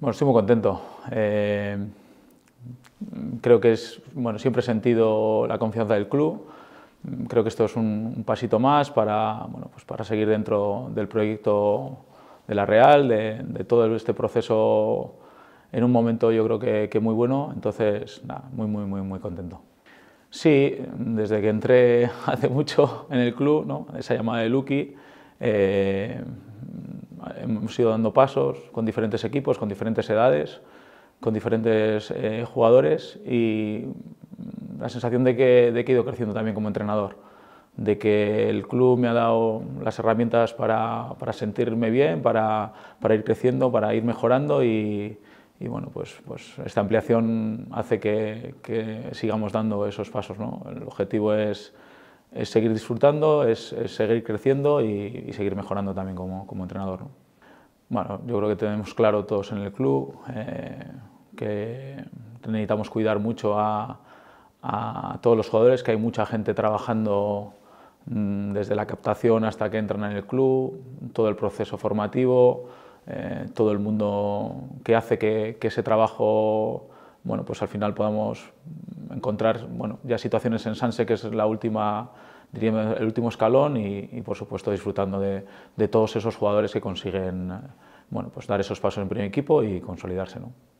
Bueno, estoy muy contento. Eh, creo que es, bueno, siempre he sentido la confianza del club. Creo que esto es un, pasito más para, bueno, pues para seguir dentro del proyecto de la Real, de, todo este proceso en un momento yo creo que, que muy bueno. Entonces, nada, muy, muy, muy, muy contento. Sí, desde que entré hace mucho en el club, ¿no? esa llamada de Lucky, eh, hemos ido dando pasos con diferentes equipos, con diferentes edades, con diferentes eh, jugadores y la sensación de que, he ido creciendo también como entrenador, de que el club me ha dado las herramientas para, sentirme bien, para, ir creciendo, para ir mejorando y, bueno, pues, pues, esta ampliación hace que, que sigamos dando esos pasos. ¿no? El objetivo es es seguir disfrutando, es, seguir creciendo y, seguir mejorando también como, entrenador. Bueno, yo creo que tenemos claro todos en el club eh, que necesitamos cuidar mucho a, todos los jugadores, que hay mucha gente trabajando mm, desde la captación hasta que entran en el club, todo el proceso formativo, eh, todo el mundo que hace que, que ese trabajo, bueno, pues al final podamos encontrar bueno, ya situaciones en Sanse, que es la última, el último escalón, y, por supuesto disfrutando de, de, todos esos jugadores que consiguen bueno, pues dar esos pasos en primer equipo y consolidarse. ¿no?